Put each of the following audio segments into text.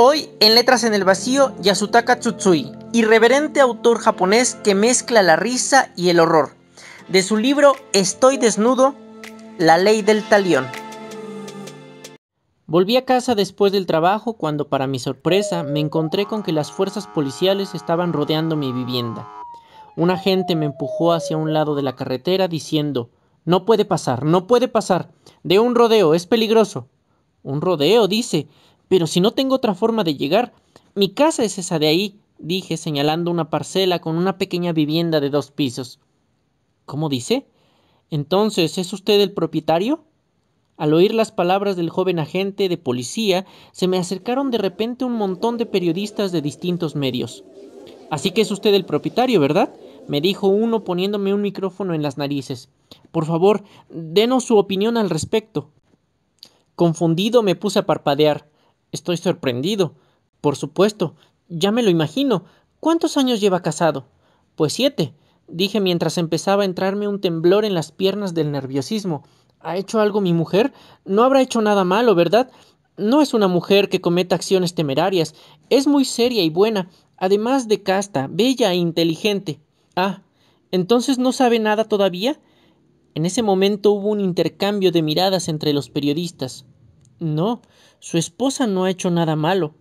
Hoy en Letras en el Vacío, Yasutaka Tsutsui, irreverente autor japonés que mezcla la risa y el horror. De su libro Estoy desnudo, La ley del talión. Volví a casa después del trabajo cuando para mi sorpresa me encontré con que las fuerzas policiales estaban rodeando mi vivienda. Un agente me empujó hacia un lado de la carretera diciendo, No puede pasar, no puede pasar, de un rodeo, es peligroso. Un rodeo, dice. Pero si no tengo otra forma de llegar, mi casa es esa de ahí, dije señalando una parcela con una pequeña vivienda de dos pisos. ¿Cómo dice? Entonces, ¿es usted el propietario? Al oír las palabras del joven agente de policía, se me acercaron de repente un montón de periodistas de distintos medios. Así que es usted el propietario, ¿verdad? me dijo uno poniéndome un micrófono en las narices. Por favor, denos su opinión al respecto. Confundido me puse a parpadear. Estoy sorprendido. Por supuesto, ya me lo imagino. ¿Cuántos años lleva casado? Pues siete, dije mientras empezaba a entrarme un temblor en las piernas del nerviosismo. ¿Ha hecho algo mi mujer? No habrá hecho nada malo, ¿verdad? No es una mujer que cometa acciones temerarias. Es muy seria y buena, además de casta, bella e inteligente. Ah, entonces no sabe nada todavía. En ese momento hubo un intercambio de miradas entre los periodistas. No, su esposa no ha hecho nada malo.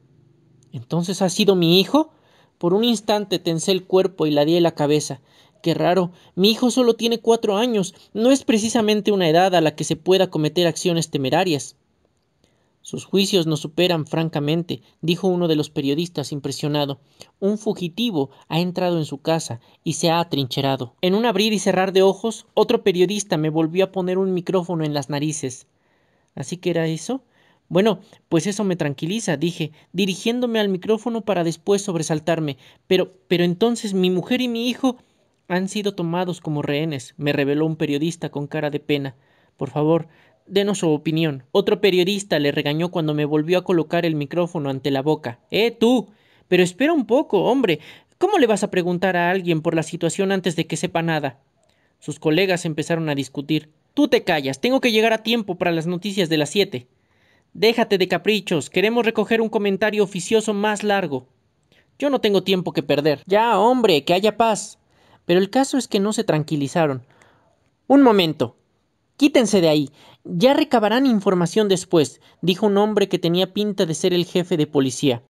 ¿Entonces ha sido mi hijo? Por un instante tensé el cuerpo y la di la cabeza. Qué raro. Mi hijo solo tiene cuatro años. No es precisamente una edad a la que se pueda cometer acciones temerarias. Sus juicios nos superan francamente, dijo uno de los periodistas impresionado. Un fugitivo ha entrado en su casa y se ha atrincherado. En un abrir y cerrar de ojos, otro periodista me volvió a poner un micrófono en las narices. ¿Así que era eso? Bueno, pues eso me tranquiliza, dije, dirigiéndome al micrófono para después sobresaltarme. Pero, pero entonces mi mujer y mi hijo han sido tomados como rehenes, me reveló un periodista con cara de pena. Por favor, denos su opinión. Otro periodista le regañó cuando me volvió a colocar el micrófono ante la boca. ¡Eh, tú! Pero espera un poco, hombre. ¿Cómo le vas a preguntar a alguien por la situación antes de que sepa nada? Sus colegas empezaron a discutir. Tú te callas, tengo que llegar a tiempo para las noticias de las siete. Déjate de caprichos, queremos recoger un comentario oficioso más largo. Yo no tengo tiempo que perder. Ya, hombre, que haya paz. Pero el caso es que no se tranquilizaron. Un momento. Quítense de ahí. Ya recabarán información después, dijo un hombre que tenía pinta de ser el jefe de policía.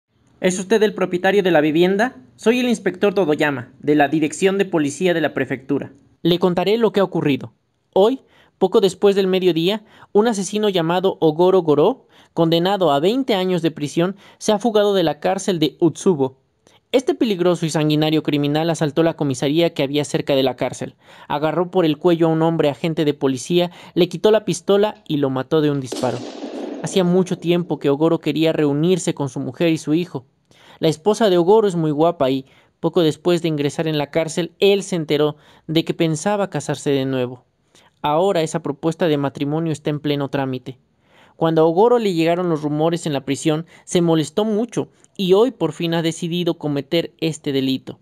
¿Es usted el propietario de la vivienda? Soy el inspector Todoyama, de la Dirección de Policía de la Prefectura. Le contaré lo que ha ocurrido. Hoy poco después del mediodía, un asesino llamado Ogoro Goro, condenado a 20 años de prisión, se ha fugado de la cárcel de Utsubo. Este peligroso y sanguinario criminal asaltó la comisaría que había cerca de la cárcel, agarró por el cuello a un hombre agente de policía, le quitó la pistola y lo mató de un disparo. Hacía mucho tiempo que Ogoro quería reunirse con su mujer y su hijo. La esposa de Ogoro es muy guapa y, poco después de ingresar en la cárcel, él se enteró de que pensaba casarse de nuevo. Ahora esa propuesta de matrimonio está en pleno trámite. Cuando a Ogoro le llegaron los rumores en la prisión, se molestó mucho y hoy por fin ha decidido cometer este delito.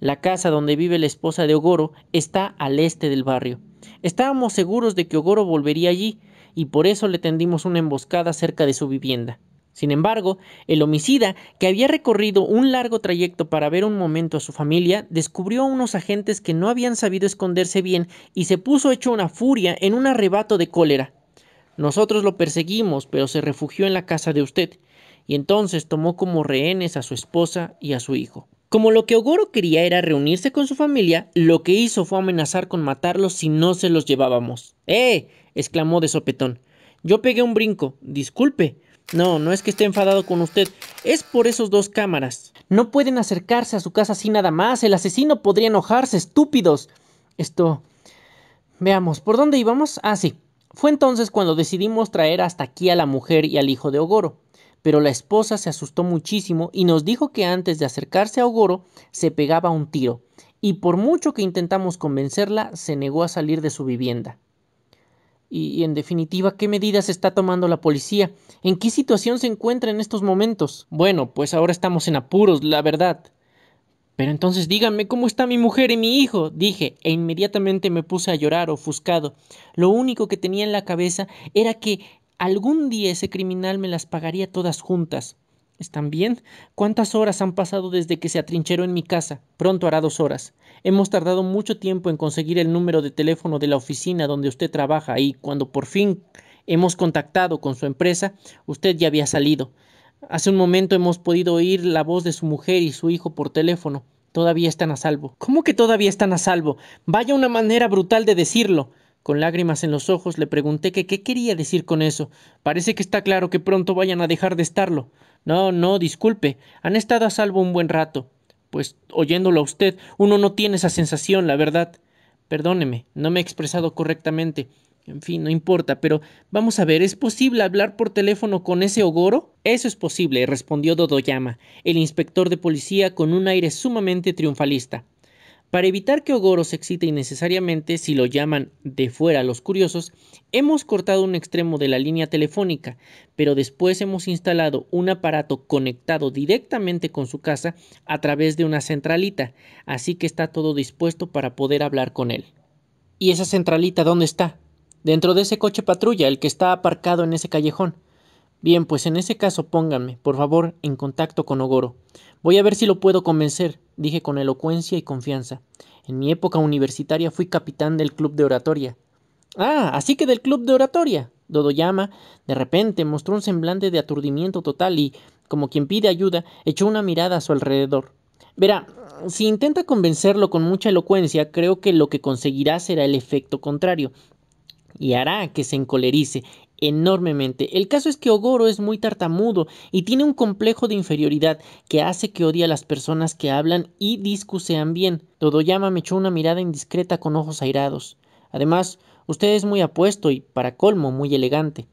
La casa donde vive la esposa de Ogoro está al este del barrio. Estábamos seguros de que Ogoro volvería allí y por eso le tendimos una emboscada cerca de su vivienda. Sin embargo, el homicida, que había recorrido un largo trayecto para ver un momento a su familia, descubrió a unos agentes que no habían sabido esconderse bien y se puso hecho una furia en un arrebato de cólera. Nosotros lo perseguimos, pero se refugió en la casa de usted, y entonces tomó como rehenes a su esposa y a su hijo. Como lo que Ogoro quería era reunirse con su familia, lo que hizo fue amenazar con matarlos si no se los llevábamos. ¡Eh! exclamó de sopetón. Yo pegué un brinco. Disculpe, no, no es que esté enfadado con usted, es por esos dos cámaras. No pueden acercarse a su casa así nada más, el asesino podría enojarse, estúpidos. Esto... Veamos, ¿por dónde íbamos? Ah, sí. Fue entonces cuando decidimos traer hasta aquí a la mujer y al hijo de Ogoro. Pero la esposa se asustó muchísimo y nos dijo que antes de acercarse a Ogoro se pegaba un tiro, y por mucho que intentamos convencerla, se negó a salir de su vivienda. Y, en definitiva, ¿qué medidas está tomando la policía? ¿En qué situación se encuentra en estos momentos? Bueno, pues ahora estamos en apuros, la verdad. Pero entonces díganme cómo está mi mujer y mi hijo, dije, e inmediatamente me puse a llorar ofuscado. Lo único que tenía en la cabeza era que algún día ese criminal me las pagaría todas juntas. ¿Están bien? ¿Cuántas horas han pasado desde que se atrincheró en mi casa? Pronto hará dos horas. Hemos tardado mucho tiempo en conseguir el número de teléfono de la oficina donde usted trabaja y cuando por fin hemos contactado con su empresa, usted ya había salido. Hace un momento hemos podido oír la voz de su mujer y su hijo por teléfono. Todavía están a salvo. ¿Cómo que todavía están a salvo? Vaya una manera brutal de decirlo. Con lágrimas en los ojos le pregunté que qué quería decir con eso. Parece que está claro que pronto vayan a dejar de estarlo. No, no, disculpe. Han estado a salvo un buen rato. Pues oyéndolo a usted, uno no tiene esa sensación, la verdad. Perdóneme, no me he expresado correctamente. En fin, no importa, pero vamos a ver, ¿es posible hablar por teléfono con ese ogoro? Eso es posible, respondió Dodoyama, el inspector de policía con un aire sumamente triunfalista. Para evitar que Ogoro se excite innecesariamente si lo llaman de fuera los curiosos, hemos cortado un extremo de la línea telefónica, pero después hemos instalado un aparato conectado directamente con su casa a través de una centralita, así que está todo dispuesto para poder hablar con él. ¿Y esa centralita dónde está? Dentro de ese coche patrulla, el que está aparcado en ese callejón. Bien, pues en ese caso pónganme, por favor, en contacto con Ogoro. Voy a ver si lo puedo convencer, dije con elocuencia y confianza. En mi época universitaria fui capitán del club de oratoria. Ah, así que del club de oratoria. Dodoyama, de repente, mostró un semblante de aturdimiento total y, como quien pide ayuda, echó una mirada a su alrededor. Verá, si intenta convencerlo con mucha elocuencia, creo que lo que conseguirá será el efecto contrario, y hará que se encolerice enormemente. El caso es que Ogoro es muy tartamudo y tiene un complejo de inferioridad que hace que odie a las personas que hablan y discusean bien. Todoyama me echó una mirada indiscreta con ojos airados. Además, usted es muy apuesto y, para colmo, muy elegante.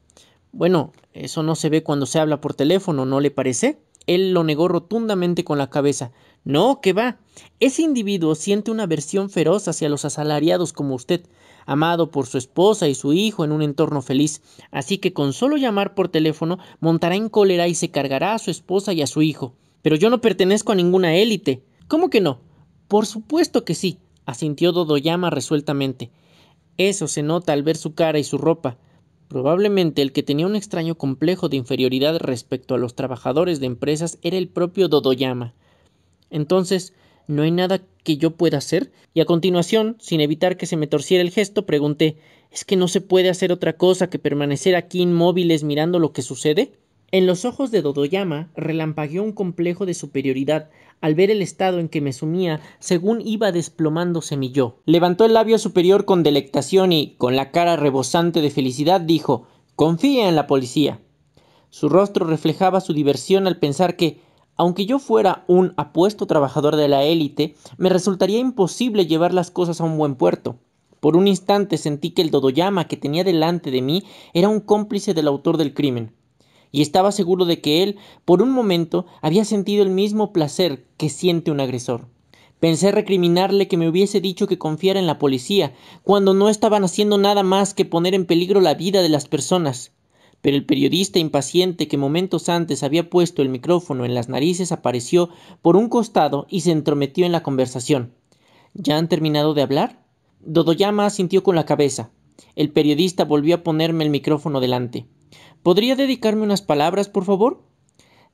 Bueno, eso no se ve cuando se habla por teléfono, ¿no le parece? Él lo negó rotundamente con la cabeza. No, que va. Ese individuo siente una aversión feroz hacia los asalariados como usted, amado por su esposa y su hijo en un entorno feliz. Así que con solo llamar por teléfono montará en cólera y se cargará a su esposa y a su hijo. Pero yo no pertenezco a ninguna élite. ¿Cómo que no? Por supuesto que sí, asintió Dodoyama resueltamente. Eso se nota al ver su cara y su ropa. Probablemente el que tenía un extraño complejo de inferioridad respecto a los trabajadores de empresas era el propio Dodoyama. Entonces, ¿no hay nada que yo pueda hacer? Y a continuación, sin evitar que se me torciera el gesto, pregunté ¿Es que no se puede hacer otra cosa que permanecer aquí inmóviles mirando lo que sucede? En los ojos de Dodoyama relampagueó un complejo de superioridad al ver el estado en que me sumía según iba desplomándose mi yo. Levantó el labio superior con delectación y, con la cara rebosante de felicidad, dijo Confía en la policía. Su rostro reflejaba su diversión al pensar que, aunque yo fuera un apuesto trabajador de la élite, me resultaría imposible llevar las cosas a un buen puerto. Por un instante sentí que el Dodoyama que tenía delante de mí era un cómplice del autor del crimen y estaba seguro de que él, por un momento, había sentido el mismo placer que siente un agresor. Pensé recriminarle que me hubiese dicho que confiara en la policía, cuando no estaban haciendo nada más que poner en peligro la vida de las personas. Pero el periodista impaciente que momentos antes había puesto el micrófono en las narices apareció por un costado y se entrometió en la conversación. ¿Ya han terminado de hablar? Dodoyama sintió con la cabeza. El periodista volvió a ponerme el micrófono delante. ¿Podría dedicarme unas palabras, por favor?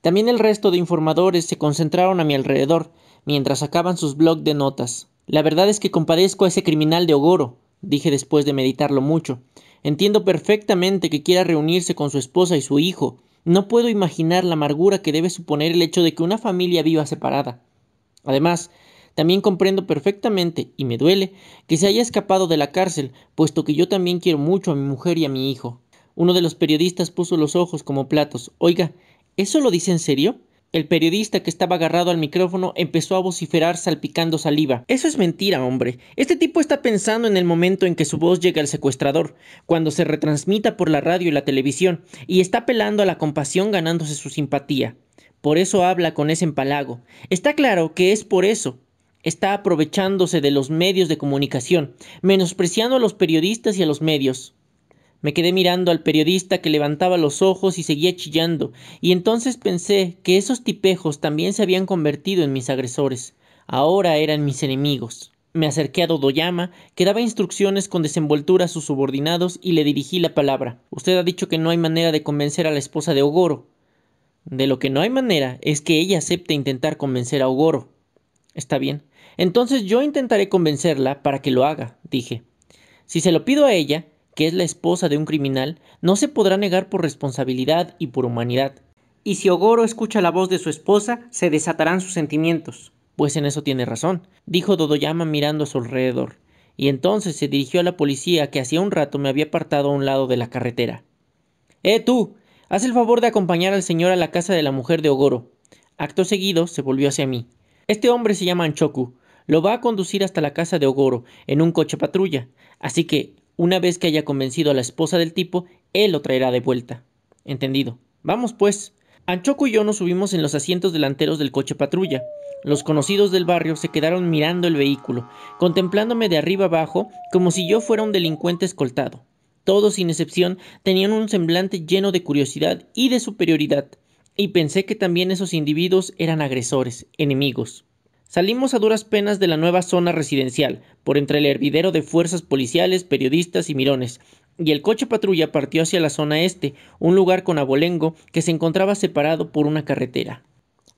También el resto de informadores se concentraron a mi alrededor, mientras sacaban sus blogs de notas. La verdad es que compadezco a ese criminal de Ogoro, dije después de meditarlo mucho. Entiendo perfectamente que quiera reunirse con su esposa y su hijo. No puedo imaginar la amargura que debe suponer el hecho de que una familia viva separada. Además, también comprendo perfectamente, y me duele, que se haya escapado de la cárcel, puesto que yo también quiero mucho a mi mujer y a mi hijo. Uno de los periodistas puso los ojos como platos. Oiga, ¿eso lo dice en serio? El periodista que estaba agarrado al micrófono empezó a vociferar salpicando saliva. Eso es mentira, hombre. Este tipo está pensando en el momento en que su voz llega al secuestrador, cuando se retransmita por la radio y la televisión, y está apelando a la compasión ganándose su simpatía. Por eso habla con ese empalago. Está claro que es por eso. Está aprovechándose de los medios de comunicación, menospreciando a los periodistas y a los medios. Me quedé mirando al periodista que levantaba los ojos y seguía chillando, y entonces pensé que esos tipejos también se habían convertido en mis agresores. Ahora eran mis enemigos. Me acerqué a Dodoyama, que daba instrucciones con desenvoltura a sus subordinados y le dirigí la palabra. Usted ha dicho que no hay manera de convencer a la esposa de Ogoro. De lo que no hay manera es que ella acepte intentar convencer a Ogoro. Está bien. Entonces yo intentaré convencerla para que lo haga, dije. Si se lo pido a ella, que es la esposa de un criminal, no se podrá negar por responsabilidad y por humanidad. Y si Ogoro escucha la voz de su esposa, se desatarán sus sentimientos. Pues en eso tiene razón, dijo Dodoyama mirando a su alrededor, y entonces se dirigió a la policía que hacía un rato me había apartado a un lado de la carretera. ¡Eh, tú! Haz el favor de acompañar al señor a la casa de la mujer de Ogoro. Acto seguido se volvió hacia mí. Este hombre se llama Anchoku. Lo va a conducir hasta la casa de Ogoro en un coche patrulla. Así que una vez que haya convencido a la esposa del tipo, él lo traerá de vuelta. Entendido. Vamos pues. Anchoco y yo nos subimos en los asientos delanteros del coche patrulla. Los conocidos del barrio se quedaron mirando el vehículo, contemplándome de arriba abajo como si yo fuera un delincuente escoltado. Todos sin excepción tenían un semblante lleno de curiosidad y de superioridad, y pensé que también esos individuos eran agresores, enemigos. Salimos a duras penas de la nueva zona residencial, por entre el hervidero de fuerzas policiales, periodistas y mirones, y el coche patrulla partió hacia la zona este, un lugar con abolengo que se encontraba separado por una carretera.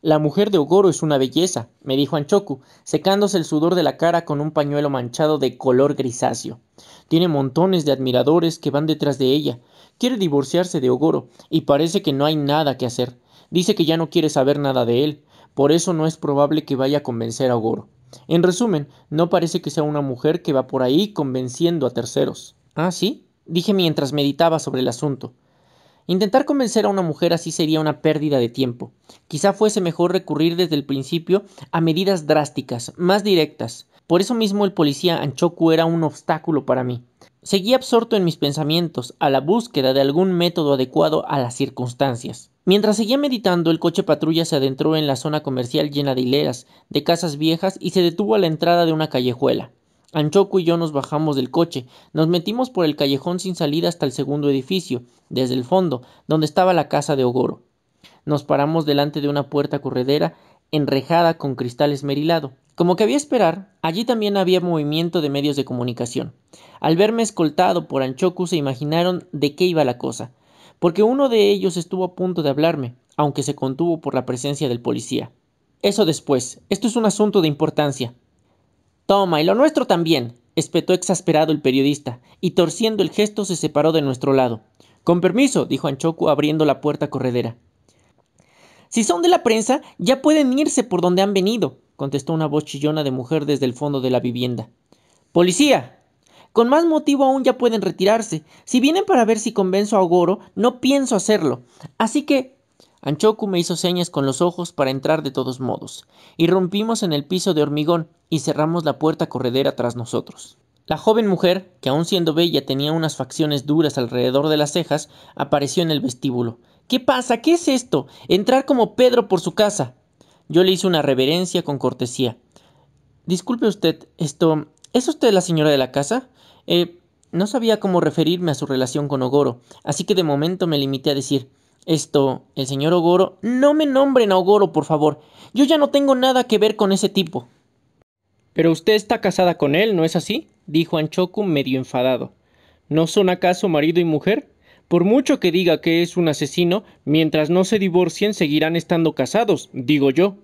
La mujer de Ogoro es una belleza, me dijo Anchoku, secándose el sudor de la cara con un pañuelo manchado de color grisáceo. Tiene montones de admiradores que van detrás de ella. Quiere divorciarse de Ogoro, y parece que no hay nada que hacer. Dice que ya no quiere saber nada de él, por eso no es probable que vaya a convencer a Goro. En resumen, no parece que sea una mujer que va por ahí convenciendo a terceros. ¿Ah, sí? Dije mientras meditaba sobre el asunto. Intentar convencer a una mujer así sería una pérdida de tiempo. Quizá fuese mejor recurrir desde el principio a medidas drásticas, más directas. Por eso mismo el policía Anchoku era un obstáculo para mí. Seguí absorto en mis pensamientos, a la búsqueda de algún método adecuado a las circunstancias. Mientras seguía meditando, el coche patrulla se adentró en la zona comercial llena de hileras, de casas viejas y se detuvo a la entrada de una callejuela. Anchoku y yo nos bajamos del coche, nos metimos por el callejón sin salida hasta el segundo edificio, desde el fondo, donde estaba la casa de Ogoro. Nos paramos delante de una puerta corredera enrejada con cristal esmerilado. Como cabía esperar, allí también había movimiento de medios de comunicación. Al verme escoltado por Anchoku se imaginaron de qué iba la cosa porque uno de ellos estuvo a punto de hablarme, aunque se contuvo por la presencia del policía. Eso después, esto es un asunto de importancia. Toma, y lo nuestro también, espetó exasperado el periodista, y torciendo el gesto se separó de nuestro lado. Con permiso, dijo Anchoco abriendo la puerta corredera. Si son de la prensa, ya pueden irse por donde han venido, contestó una voz chillona de mujer desde el fondo de la vivienda. Policía, con más motivo aún ya pueden retirarse. Si vienen para ver si convenzo a Ogoro, no pienso hacerlo. Así que... Anchoku me hizo señas con los ojos para entrar de todos modos. Y rompimos en el piso de hormigón y cerramos la puerta corredera tras nosotros. La joven mujer, que aún siendo bella tenía unas facciones duras alrededor de las cejas, apareció en el vestíbulo. ¿Qué pasa? ¿Qué es esto? Entrar como Pedro por su casa. Yo le hice una reverencia con cortesía. Disculpe usted, esto... ¿Es usted la señora de la casa? Eh, no sabía cómo referirme a su relación con Ogoro, así que de momento me limité a decir esto, el señor Ogoro, no me nombren a Ogoro, por favor. Yo ya no tengo nada que ver con ese tipo. Pero usted está casada con él, ¿no es así? dijo Anchoku medio enfadado. ¿No son acaso marido y mujer? Por mucho que diga que es un asesino, mientras no se divorcien seguirán estando casados, digo yo.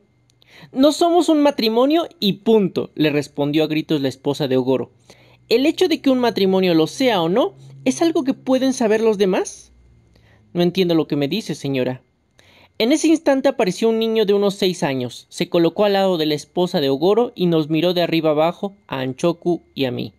No somos un matrimonio y punto, le respondió a gritos la esposa de Ogoro. ¿El hecho de que un matrimonio lo sea o no es algo que pueden saber los demás? No entiendo lo que me dice, señora. En ese instante apareció un niño de unos seis años, se colocó al lado de la esposa de Ogoro y nos miró de arriba abajo a Anchoku y a mí.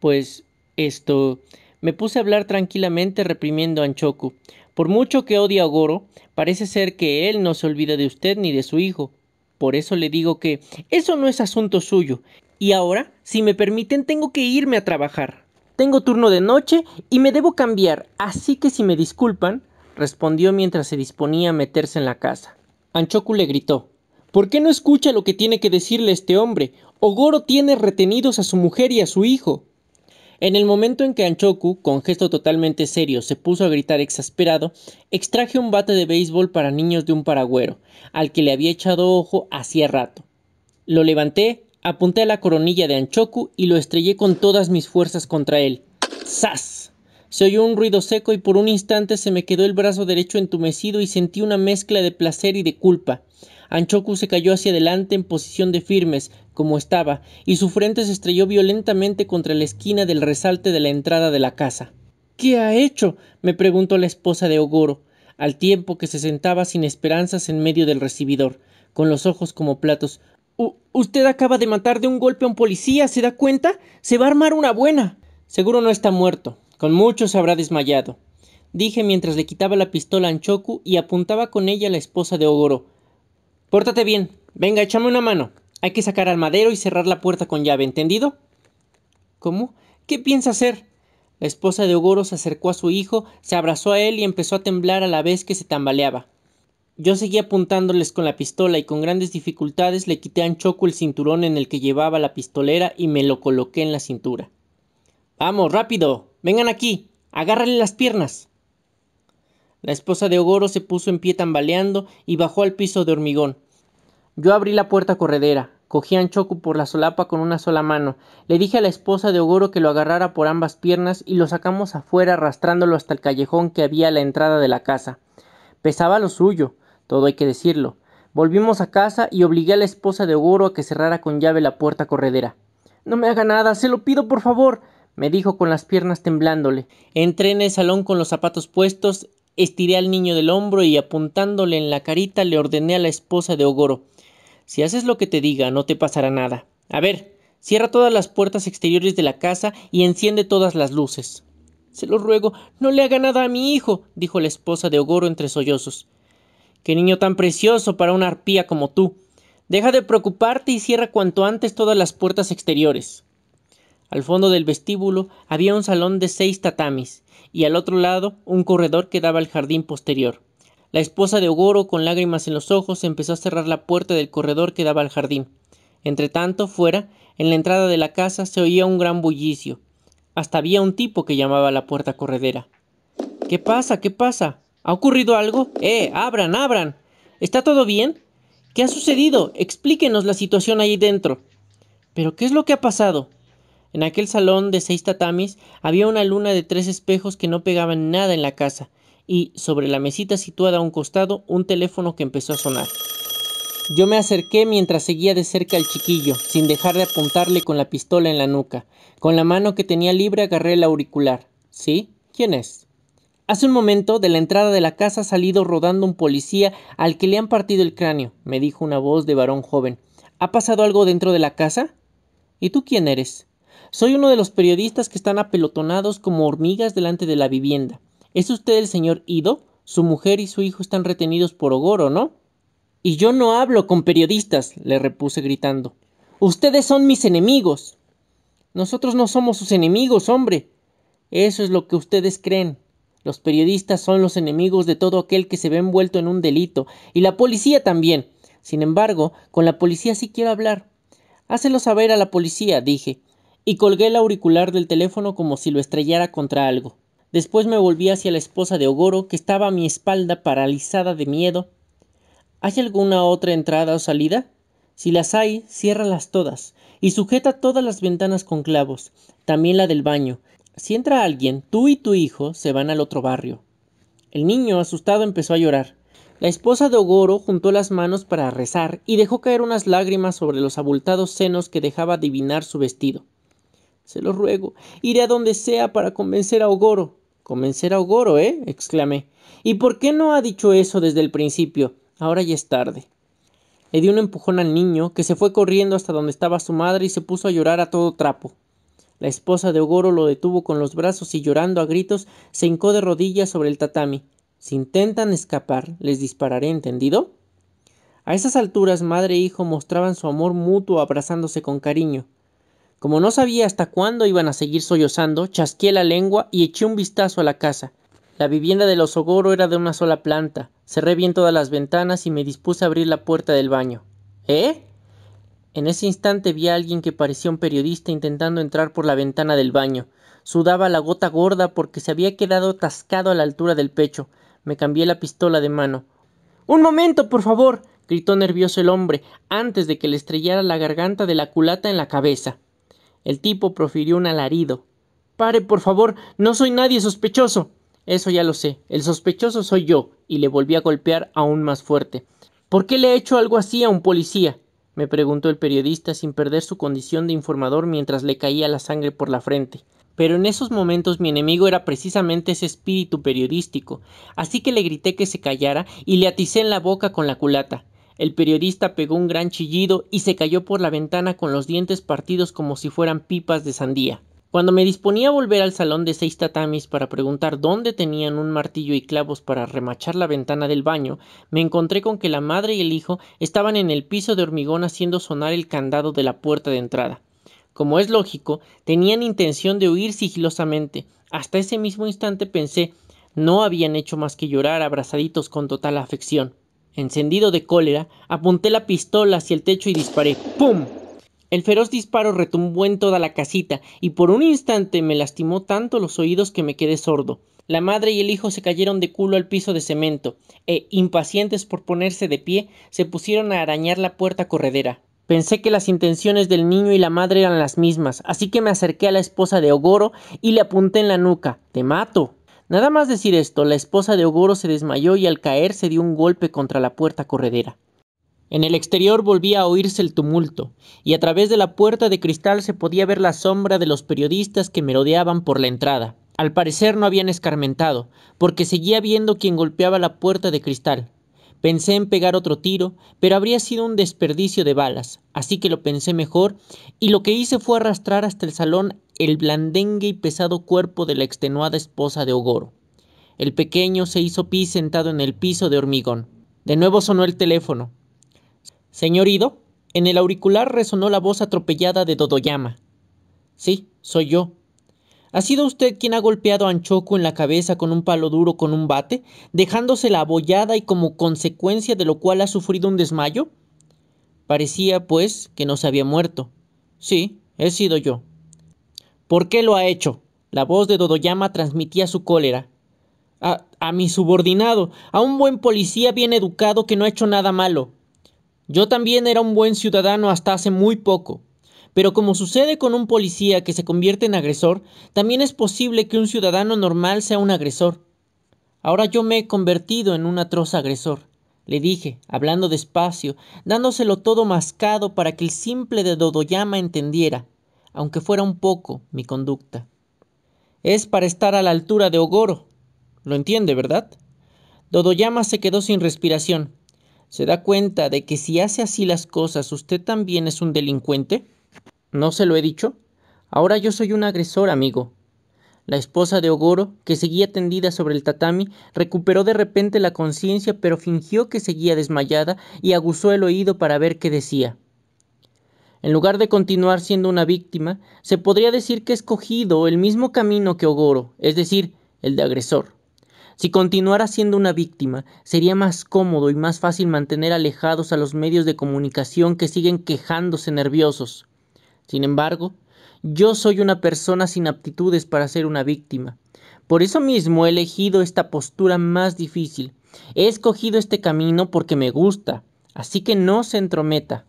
Pues esto. Me puse a hablar tranquilamente reprimiendo a Anchoku. Por mucho que odie a Ogoro, parece ser que él no se olvida de usted ni de su hijo. Por eso le digo que eso no es asunto suyo, y ahora, si me permiten, tengo que irme a trabajar. Tengo turno de noche y me debo cambiar, así que si me disculpan, respondió mientras se disponía a meterse en la casa. Anchoku le gritó ¿Por qué no escucha lo que tiene que decirle este hombre? Ogoro tiene retenidos a su mujer y a su hijo. En el momento en que Anchoku, con gesto totalmente serio, se puso a gritar exasperado, extraje un bate de béisbol para niños de un paragüero, al que le había echado ojo hacía rato. Lo levanté, Apunté a la coronilla de Anchoku y lo estrellé con todas mis fuerzas contra él. ¡Sas! Se oyó un ruido seco y por un instante se me quedó el brazo derecho entumecido y sentí una mezcla de placer y de culpa. Anchoku se cayó hacia adelante en posición de firmes, como estaba, y su frente se estrelló violentamente contra la esquina del resalte de la entrada de la casa. ¿Qué ha hecho? me preguntó la esposa de Ogoro, al tiempo que se sentaba sin esperanzas en medio del recibidor, con los ojos como platos usted acaba de matar de un golpe a un policía, ¿se da cuenta? Se va a armar una buena. Seguro no está muerto. Con mucho se habrá desmayado. Dije mientras le quitaba la pistola a Anchoku y apuntaba con ella a la esposa de Ogoro. Pórtate bien. Venga, échame una mano. Hay que sacar al madero y cerrar la puerta con llave, ¿entendido? ¿Cómo? ¿Qué piensa hacer? La esposa de Ogoro se acercó a su hijo, se abrazó a él y empezó a temblar a la vez que se tambaleaba. Yo seguí apuntándoles con la pistola y con grandes dificultades le quité a Anchoco el cinturón en el que llevaba la pistolera y me lo coloqué en la cintura. Vamos, rápido, vengan aquí, agárrale las piernas. La esposa de Ogoro se puso en pie tambaleando y bajó al piso de hormigón. Yo abrí la puerta corredera, cogí a Anchoco por la solapa con una sola mano, le dije a la esposa de Ogoro que lo agarrara por ambas piernas y lo sacamos afuera arrastrándolo hasta el callejón que había a la entrada de la casa. Pesaba lo suyo, todo hay que decirlo. Volvimos a casa y obligué a la esposa de Ogoro a que cerrara con llave la puerta corredera. No me haga nada, se lo pido por favor, me dijo con las piernas temblándole. Entré en el salón con los zapatos puestos, estiré al niño del hombro y apuntándole en la carita le ordené a la esposa de Ogoro. Si haces lo que te diga, no te pasará nada. A ver, cierra todas las puertas exteriores de la casa y enciende todas las luces. Se lo ruego, no le haga nada a mi hijo, dijo la esposa de Ogoro entre sollozos. Qué niño tan precioso para una arpía como tú. Deja de preocuparte y cierra cuanto antes todas las puertas exteriores. Al fondo del vestíbulo había un salón de seis tatamis, y al otro lado un corredor que daba al jardín posterior. La esposa de Ogoro, con lágrimas en los ojos, empezó a cerrar la puerta del corredor que daba al jardín. Entretanto, fuera, en la entrada de la casa se oía un gran bullicio. Hasta había un tipo que llamaba a la puerta corredera. ¿Qué pasa? ¿Qué pasa? ¿Ha ocurrido algo? ¡Eh! ¡Abran, abran! ¿Está todo bien? ¿Qué ha sucedido? Explíquenos la situación ahí dentro. ¿Pero qué es lo que ha pasado? En aquel salón de seis tatamis había una luna de tres espejos que no pegaban nada en la casa, y sobre la mesita situada a un costado un teléfono que empezó a sonar. Yo me acerqué mientras seguía de cerca al chiquillo, sin dejar de apuntarle con la pistola en la nuca. Con la mano que tenía libre agarré el auricular. ¿Sí? ¿Quién es? Hace un momento de la entrada de la casa ha salido rodando un policía al que le han partido el cráneo, me dijo una voz de varón joven. ¿Ha pasado algo dentro de la casa? ¿Y tú quién eres? Soy uno de los periodistas que están apelotonados como hormigas delante de la vivienda. ¿Es usted el señor Ido? Su mujer y su hijo están retenidos por Ogoro, ¿no? Y yo no hablo con periodistas, le repuse gritando. Ustedes son mis enemigos. Nosotros no somos sus enemigos, hombre. Eso es lo que ustedes creen, los periodistas son los enemigos de todo aquel que se ve envuelto en un delito, y la policía también. Sin embargo, con la policía sí quiero hablar. Hácelo saber a la policía, dije, y colgué el auricular del teléfono como si lo estrellara contra algo. Después me volví hacia la esposa de Ogoro, que estaba a mi espalda paralizada de miedo. ¿Hay alguna otra entrada o salida? Si las hay, ciérralas todas y sujeta todas las ventanas con clavos, también la del baño, si entra alguien, tú y tu hijo se van al otro barrio. El niño, asustado, empezó a llorar. La esposa de Ogoro juntó las manos para rezar y dejó caer unas lágrimas sobre los abultados senos que dejaba adivinar su vestido. Se lo ruego, iré a donde sea para convencer a Ogoro. Convencer a Ogoro, ¿eh? exclamé. ¿Y por qué no ha dicho eso desde el principio? Ahora ya es tarde. Le di un empujón al niño, que se fue corriendo hasta donde estaba su madre y se puso a llorar a todo trapo. La esposa de Ogoro lo detuvo con los brazos y llorando a gritos se hincó de rodillas sobre el tatami. Si intentan escapar, les dispararé, ¿entendido? A esas alturas madre e hijo mostraban su amor mutuo abrazándose con cariño. Como no sabía hasta cuándo iban a seguir sollozando, chasqué la lengua y eché un vistazo a la casa. La vivienda de los Ogoro era de una sola planta. Cerré bien todas las ventanas y me dispuse a abrir la puerta del baño. ¿Eh? En ese instante vi a alguien que parecía un periodista intentando entrar por la ventana del baño. Sudaba la gota gorda porque se había quedado atascado a la altura del pecho. Me cambié la pistola de mano. Un momento, por favor. gritó nervioso el hombre, antes de que le estrellara la garganta de la culata en la cabeza. El tipo profirió un alarido. Pare, por favor. No soy nadie sospechoso. Eso ya lo sé. El sospechoso soy yo. y le volví a golpear aún más fuerte. ¿Por qué le he hecho algo así a un policía? me preguntó el periodista sin perder su condición de informador mientras le caía la sangre por la frente. Pero en esos momentos mi enemigo era precisamente ese espíritu periodístico, así que le grité que se callara y le aticé en la boca con la culata. El periodista pegó un gran chillido y se cayó por la ventana con los dientes partidos como si fueran pipas de sandía. Cuando me disponía a volver al salón de seis tatamis para preguntar dónde tenían un martillo y clavos para remachar la ventana del baño, me encontré con que la madre y el hijo estaban en el piso de hormigón haciendo sonar el candado de la puerta de entrada. Como es lógico, tenían intención de huir sigilosamente. Hasta ese mismo instante pensé no habían hecho más que llorar abrazaditos con total afección. Encendido de cólera, apunté la pistola hacia el techo y disparé. ¡Pum! El feroz disparo retumbó en toda la casita, y por un instante me lastimó tanto los oídos que me quedé sordo. La madre y el hijo se cayeron de culo al piso de cemento, e, impacientes por ponerse de pie, se pusieron a arañar la puerta corredera. Pensé que las intenciones del niño y la madre eran las mismas, así que me acerqué a la esposa de Ogoro y le apunté en la nuca. Te mato. Nada más decir esto, la esposa de Ogoro se desmayó y al caer se dio un golpe contra la puerta corredera. En el exterior volvía a oírse el tumulto, y a través de la puerta de cristal se podía ver la sombra de los periodistas que merodeaban por la entrada. Al parecer no habían escarmentado, porque seguía viendo quien golpeaba la puerta de cristal. Pensé en pegar otro tiro, pero habría sido un desperdicio de balas, así que lo pensé mejor, y lo que hice fue arrastrar hasta el salón el blandengue y pesado cuerpo de la extenuada esposa de Ogoro. El pequeño se hizo pis sentado en el piso de hormigón. De nuevo sonó el teléfono. Señor en el auricular resonó la voz atropellada de Dodoyama. Sí, soy yo. ¿Ha sido usted quien ha golpeado a Anchoco en la cabeza con un palo duro con un bate, dejándosela abollada y como consecuencia de lo cual ha sufrido un desmayo? Parecía, pues, que no se había muerto. Sí, he sido yo. ¿Por qué lo ha hecho? La voz de Dodoyama transmitía su cólera. a mi subordinado, a un buen policía bien educado que no ha hecho nada malo. Yo también era un buen ciudadano hasta hace muy poco. Pero como sucede con un policía que se convierte en agresor, también es posible que un ciudadano normal sea un agresor. Ahora yo me he convertido en un atroz agresor, le dije, hablando despacio, dándoselo todo mascado para que el simple de Dodoyama entendiera, aunque fuera un poco, mi conducta. Es para estar a la altura de Ogoro. Lo entiende, ¿verdad? Dodoyama se quedó sin respiración se da cuenta de que si hace así las cosas, usted también es un delincuente? ¿No se lo he dicho? Ahora yo soy un agresor, amigo. La esposa de Ogoro, que seguía tendida sobre el tatami, recuperó de repente la conciencia, pero fingió que seguía desmayada y aguzó el oído para ver qué decía. En lugar de continuar siendo una víctima, se podría decir que ha escogido el mismo camino que Ogoro, es decir, el de agresor. Si continuara siendo una víctima, sería más cómodo y más fácil mantener alejados a los medios de comunicación que siguen quejándose nerviosos. Sin embargo, yo soy una persona sin aptitudes para ser una víctima. Por eso mismo he elegido esta postura más difícil. He escogido este camino porque me gusta, así que no se entrometa.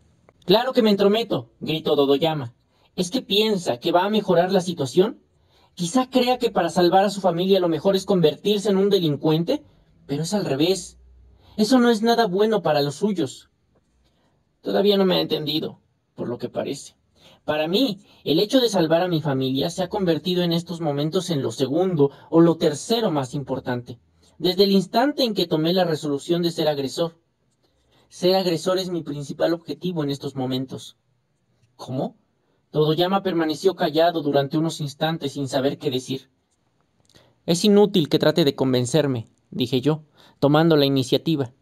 Claro que me entrometo, gritó Dodoyama. ¿Es que piensa que va a mejorar la situación? Quizá crea que para salvar a su familia lo mejor es convertirse en un delincuente, pero es al revés. Eso no es nada bueno para los suyos. Todavía no me ha entendido, por lo que parece. Para mí, el hecho de salvar a mi familia se ha convertido en estos momentos en lo segundo o lo tercero más importante, desde el instante en que tomé la resolución de ser agresor. Ser agresor es mi principal objetivo en estos momentos. ¿Cómo? Dodoyama permaneció callado durante unos instantes sin saber qué decir. Es inútil que trate de convencerme, dije yo, tomando la iniciativa.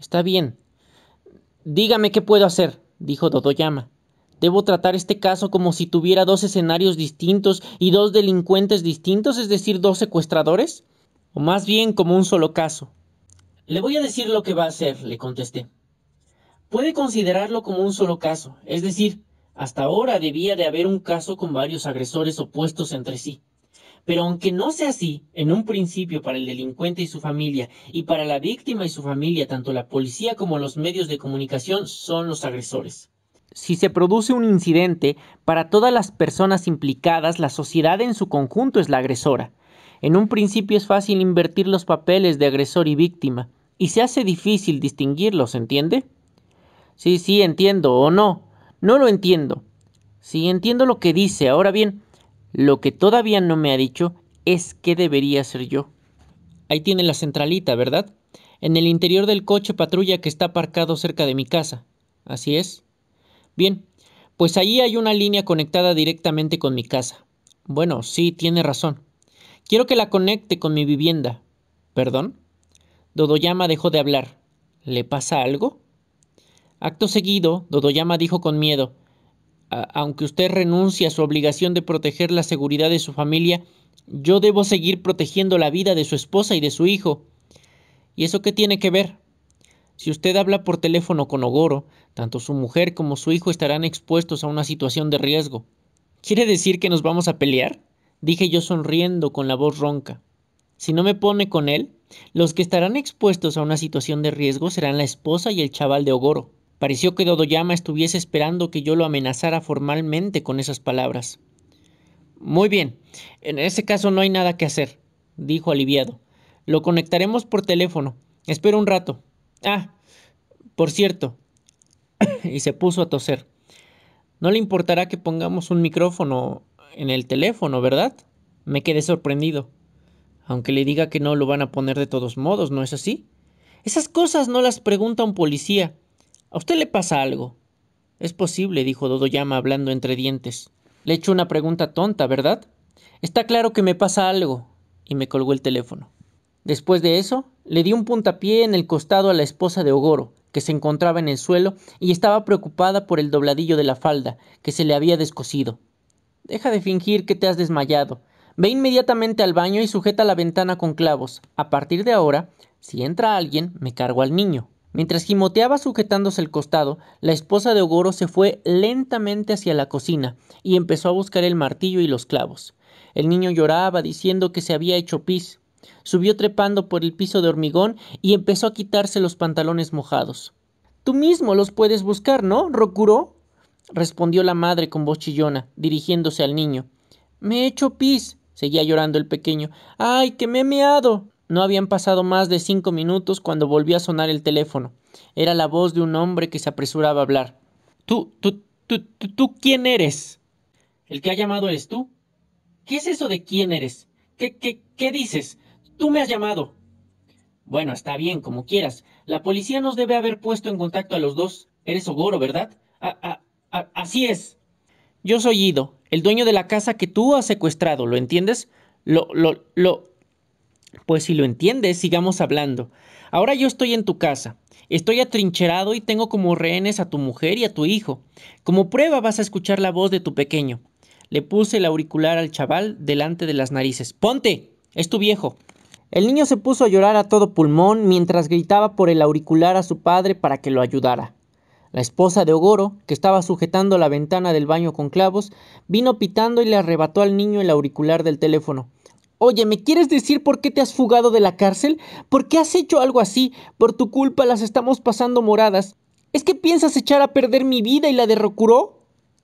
Está bien. Dígame qué puedo hacer, dijo Dodoyama. Debo tratar este caso como si tuviera dos escenarios distintos y dos delincuentes distintos, es decir, dos secuestradores, o más bien como un solo caso. Le voy a decir lo que va a hacer, le contesté. Puede considerarlo como un solo caso, es decir, hasta ahora debía de haber un caso con varios agresores opuestos entre sí. Pero aunque no sea así, en un principio para el delincuente y su familia, y para la víctima y su familia, tanto la policía como los medios de comunicación son los agresores. Si se produce un incidente, para todas las personas implicadas, la sociedad en su conjunto es la agresora. En un principio es fácil invertir los papeles de agresor y víctima, y se hace difícil distinguirlos, ¿entiende? Sí, sí, entiendo, o no. No lo entiendo. Sí, entiendo lo que dice. Ahora bien, lo que todavía no me ha dicho es qué debería ser yo. Ahí tiene la centralita, ¿verdad? En el interior del coche patrulla que está aparcado cerca de mi casa. Así es. Bien, pues ahí hay una línea conectada directamente con mi casa. Bueno, sí, tiene razón. Quiero que la conecte con mi vivienda. ¿Perdón? Dodoyama dejó de hablar. ¿Le pasa algo? Acto seguido, Dodoyama dijo con miedo, aunque usted renuncie a su obligación de proteger la seguridad de su familia, yo debo seguir protegiendo la vida de su esposa y de su hijo. ¿Y eso qué tiene que ver? Si usted habla por teléfono con Ogoro, tanto su mujer como su hijo estarán expuestos a una situación de riesgo. ¿Quiere decir que nos vamos a pelear? dije yo sonriendo con la voz ronca. Si no me pone con él, los que estarán expuestos a una situación de riesgo serán la esposa y el chaval de Ogoro. Pareció que Dodoyama estuviese esperando que yo lo amenazara formalmente con esas palabras. Muy bien, en ese caso no hay nada que hacer, dijo aliviado. Lo conectaremos por teléfono. Espero un rato. Ah, por cierto. y se puso a toser. No le importará que pongamos un micrófono en el teléfono, ¿verdad? Me quedé sorprendido. Aunque le diga que no lo van a poner de todos modos, ¿no es así? Esas cosas no las pregunta un policía. A usted le pasa algo. Es posible, dijo Dodoyama hablando entre dientes. Le he hecho una pregunta tonta, ¿verdad? Está claro que me pasa algo. Y me colgó el teléfono. Después de eso, le di un puntapié en el costado a la esposa de Ogoro, que se encontraba en el suelo y estaba preocupada por el dobladillo de la falda, que se le había descosido. Deja de fingir que te has desmayado. Ve inmediatamente al baño y sujeta la ventana con clavos. A partir de ahora, si entra alguien, me cargo al niño. Mientras gimoteaba sujetándose el costado, la esposa de Ogoro se fue lentamente hacia la cocina y empezó a buscar el martillo y los clavos. El niño lloraba diciendo que se había hecho pis. Subió trepando por el piso de hormigón y empezó a quitarse los pantalones mojados. Tú mismo los puedes buscar, ¿no, Rokuro? respondió la madre con voz chillona, dirigiéndose al niño. Me he hecho pis, seguía llorando el pequeño. ¡Ay, que me he meado! No habían pasado más de cinco minutos cuando volvió a sonar el teléfono. Era la voz de un hombre que se apresuraba a hablar. Tú, tú, tú, tú, ¿quién eres? ¿El que ha llamado eres tú? ¿Qué es eso de quién eres? ¿Qué, qué, qué dices? Tú me has llamado. Bueno, está bien, como quieras. La policía nos debe haber puesto en contacto a los dos. Eres Ogoro, ¿verdad? así es. Yo soy Ido, el dueño de la casa que tú has secuestrado, ¿lo entiendes? Lo, lo, lo, pues si lo entiendes, sigamos hablando. Ahora yo estoy en tu casa. Estoy atrincherado y tengo como rehenes a tu mujer y a tu hijo. Como prueba vas a escuchar la voz de tu pequeño. Le puse el auricular al chaval delante de las narices. ¡Ponte! Es tu viejo. El niño se puso a llorar a todo pulmón mientras gritaba por el auricular a su padre para que lo ayudara. La esposa de Ogoro, que estaba sujetando la ventana del baño con clavos, vino pitando y le arrebató al niño el auricular del teléfono. Oye, ¿me quieres decir por qué te has fugado de la cárcel? ¿Por qué has hecho algo así? Por tu culpa las estamos pasando moradas. ¿Es que piensas echar a perder mi vida y la de Rokuro?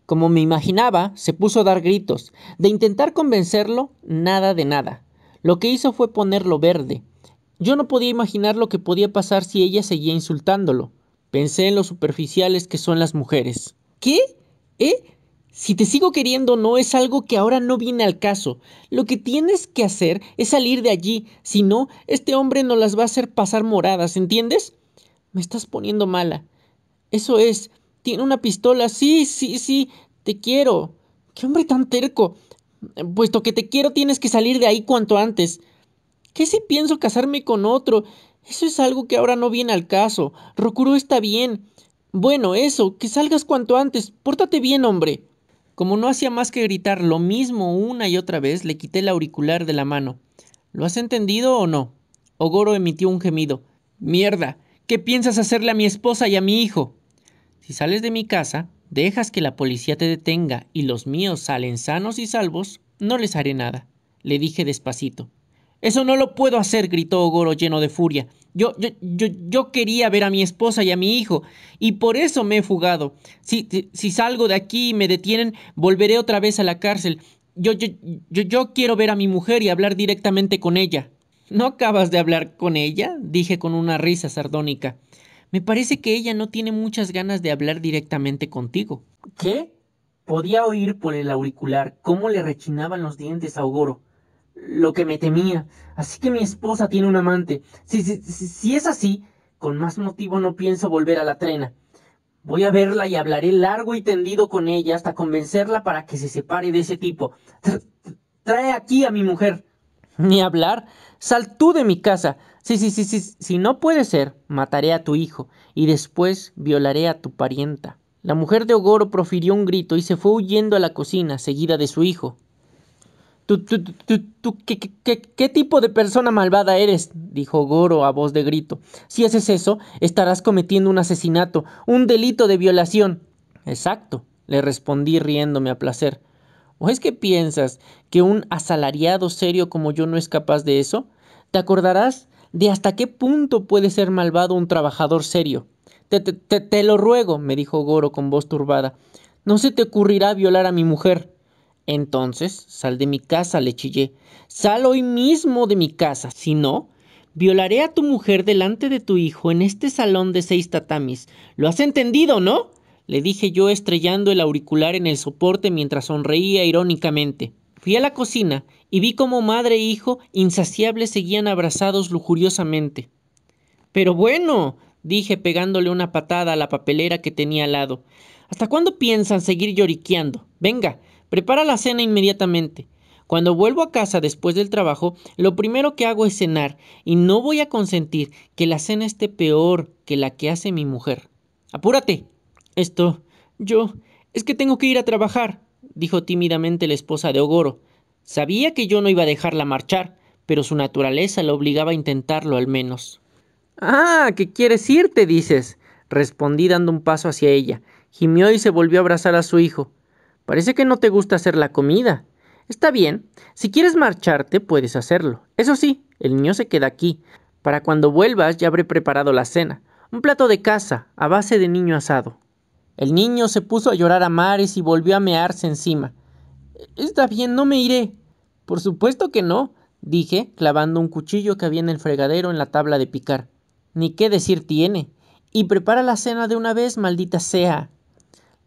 Como me imaginaba, se puso a dar gritos. De intentar convencerlo, nada de nada. Lo que hizo fue ponerlo verde. Yo no podía imaginar lo que podía pasar si ella seguía insultándolo. Pensé en lo superficiales que son las mujeres. ¿Qué? ¿Eh? Si te sigo queriendo no es algo que ahora no viene al caso. Lo que tienes que hacer es salir de allí. Si no, este hombre no las va a hacer pasar moradas, ¿entiendes? Me estás poniendo mala. Eso es. Tiene una pistola. Sí, sí, sí. Te quiero. Qué hombre tan terco. Puesto que te quiero, tienes que salir de ahí cuanto antes. ¿Qué si pienso casarme con otro? Eso es algo que ahora no viene al caso. Rokuro está bien. Bueno, eso, que salgas cuanto antes. Pórtate bien, hombre. Como no hacía más que gritar lo mismo una y otra vez, le quité el auricular de la mano. ¿Lo has entendido o no? Ogoro emitió un gemido. Mierda. ¿Qué piensas hacerle a mi esposa y a mi hijo? Si sales de mi casa, dejas que la policía te detenga y los míos salen sanos y salvos, no les haré nada, le dije despacito. Eso no lo puedo hacer, gritó Ogoro lleno de furia. Yo, yo, quería ver a mi esposa y a mi hijo, y por eso me he fugado. Si, si, salgo de aquí y me detienen, volveré otra vez a la cárcel. Yo, yo, yo quiero ver a mi mujer y hablar directamente con ella. ¿No acabas de hablar con ella? dije con una risa sardónica. Me parece que ella no tiene muchas ganas de hablar directamente contigo. ¿Qué? Podía oír por el auricular cómo le rechinaban los dientes a Ogoro lo que me temía. Así que mi esposa tiene un amante. Si, si, si, es así, con más motivo no pienso volver a la trena. Voy a verla y hablaré largo y tendido con ella hasta convencerla para que se separe de ese tipo. Trae aquí a mi mujer. Ni hablar. Sal tú de mi casa. Sí, sí, sí, sí. Si no puede ser, mataré a tu hijo y después violaré a tu parienta. La mujer de Ogoro profirió un grito y se fue huyendo a la cocina, seguida de su hijo. ¿Tú, tú, qué tipo de persona malvada eres? dijo Goro a voz de grito. Si haces eso, estarás cometiendo un asesinato, un delito de violación. Exacto, le respondí riéndome a placer. ¿O es que piensas que un asalariado serio como yo no es capaz de eso? ¿Te acordarás de hasta qué punto puede ser malvado un trabajador serio? te, te, te lo ruego, me dijo Goro con voz turbada. No se te ocurrirá violar a mi mujer. Entonces, sal de mi casa, le chillé. Sal hoy mismo de mi casa, si no, violaré a tu mujer delante de tu hijo en este salón de seis tatamis. ¿Lo has entendido, no? le dije yo estrellando el auricular en el soporte mientras sonreía irónicamente. Fui a la cocina y vi cómo madre e hijo insaciables seguían abrazados lujuriosamente. Pero bueno, dije pegándole una patada a la papelera que tenía al lado. ¿Hasta cuándo piensan seguir lloriqueando? Venga, Prepara la cena inmediatamente. Cuando vuelvo a casa después del trabajo, lo primero que hago es cenar y no voy a consentir que la cena esté peor que la que hace mi mujer. Apúrate. Esto, yo, es que tengo que ir a trabajar, dijo tímidamente la esposa de Ogoro. Sabía que yo no iba a dejarla marchar, pero su naturaleza la obligaba a intentarlo al menos. Ah, ¿qué quieres irte, dices, respondí dando un paso hacia ella. Gimió y se volvió a abrazar a su hijo. Parece que no te gusta hacer la comida. Está bien, si quieres marcharte puedes hacerlo. Eso sí, el niño se queda aquí. Para cuando vuelvas ya habré preparado la cena. Un plato de casa, a base de niño asado. El niño se puso a llorar a mares y volvió a mearse encima. Está bien, no me iré. Por supuesto que no, dije, clavando un cuchillo que había en el fregadero en la tabla de picar. Ni qué decir tiene. Y prepara la cena de una vez, maldita sea.